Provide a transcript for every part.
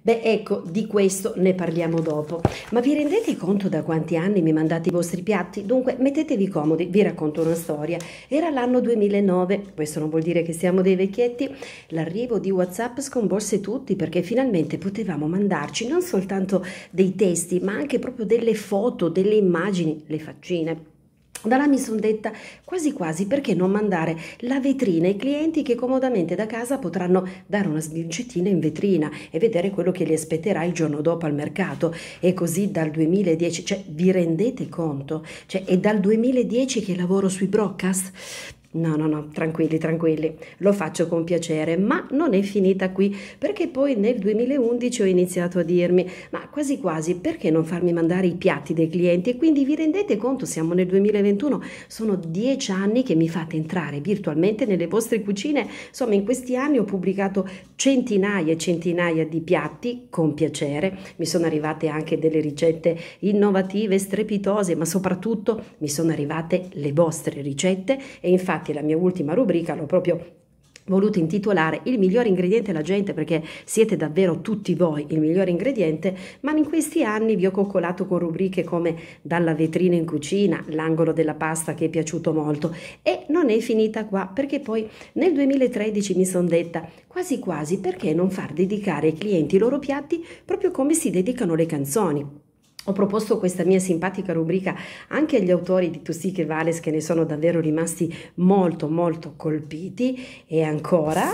Beh, ecco, di questo ne parliamo dopo. Ma vi rendete conto da quanti anni mi mandate i vostri piatti? Dunque, mettetevi comodi, vi racconto una storia. Era l'anno 2009, questo non vuol dire che siamo dei vecchietti, l'arrivo di WhatsApp sconvolse tutti perché finalmente potevamo mandarci non soltanto dei testi, ma anche proprio delle foto, delle immagini, le faccine da là mi sono detta quasi quasi perché non mandare la vetrina ai clienti che comodamente da casa potranno dare una sbirgettina in vetrina e vedere quello che li aspetterà il giorno dopo al mercato. E così dal 2010, cioè vi rendete conto? Cioè è dal 2010 che lavoro sui broadcast? No, no, no, tranquilli, tranquilli, lo faccio con piacere, ma non è finita qui, perché poi nel 2011 ho iniziato a dirmi, ma quasi quasi, perché non farmi mandare i piatti dei clienti? E quindi vi rendete conto, siamo nel 2021, sono dieci anni che mi fate entrare virtualmente nelle vostre cucine, insomma in questi anni ho pubblicato centinaia e centinaia di piatti con piacere, mi sono arrivate anche delle ricette innovative, strepitose, ma soprattutto mi sono arrivate le vostre ricette e infatti infatti la mia ultima rubrica l'ho proprio voluto intitolare il miglior ingrediente la gente perché siete davvero tutti voi il miglior ingrediente, ma in questi anni vi ho coccolato con rubriche come dalla vetrina in cucina, l'angolo della pasta che è piaciuto molto e non è finita qua perché poi nel 2013 mi sono detta quasi quasi perché non far dedicare ai clienti i loro piatti proprio come si dedicano le canzoni. Ho proposto questa mia simpatica rubrica anche agli autori di Tussic e Vales che ne sono davvero rimasti molto molto colpiti e ancora,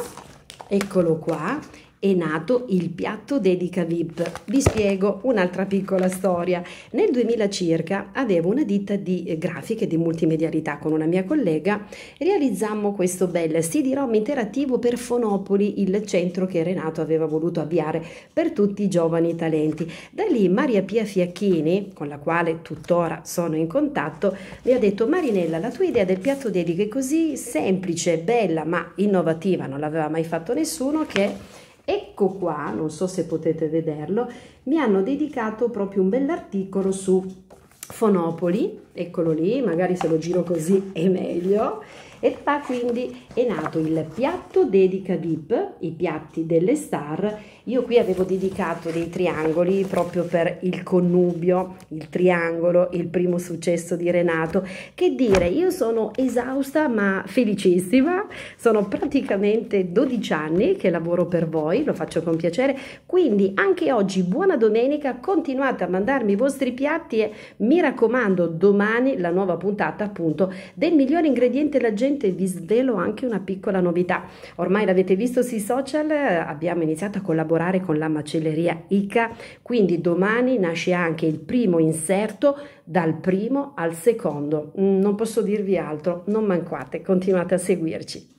eccolo qua, è nato il piatto dedica VIP. Vi spiego un'altra piccola storia. Nel 2000 circa avevo una ditta di eh, grafiche di multimedialità con una mia collega realizzammo questo bel CD-ROM interattivo per Fonopoli, il centro che Renato aveva voluto avviare per tutti i giovani talenti. Da lì Maria Pia Fiacchini, con la quale tuttora sono in contatto, mi ha detto Marinella, la tua idea del piatto dedica è così semplice, bella ma innovativa, non l'aveva mai fatto nessuno che Ecco qua, non so se potete vederlo, mi hanno dedicato proprio un bell'articolo su Fonopoli, eccolo lì, magari se lo giro così è meglio, e da quindi è nato il piatto dedica VIP, i piatti delle star. Io qui avevo dedicato dei triangoli proprio per il connubio, il triangolo, il primo successo di Renato. Che dire, io sono esausta ma felicissima, sono praticamente 12 anni che lavoro per voi, lo faccio con piacere. Quindi anche oggi buona domenica, continuate a mandarmi i vostri piatti e mi raccomando domani la nuova puntata appunto del migliore ingrediente della gente gente vi svelo anche una piccola novità. Ormai l'avete visto sui social, abbiamo iniziato a collaborare con la macelleria ICA, quindi domani nasce anche il primo inserto dal primo al secondo. Mm, non posso dirvi altro, non mancate, continuate a seguirci.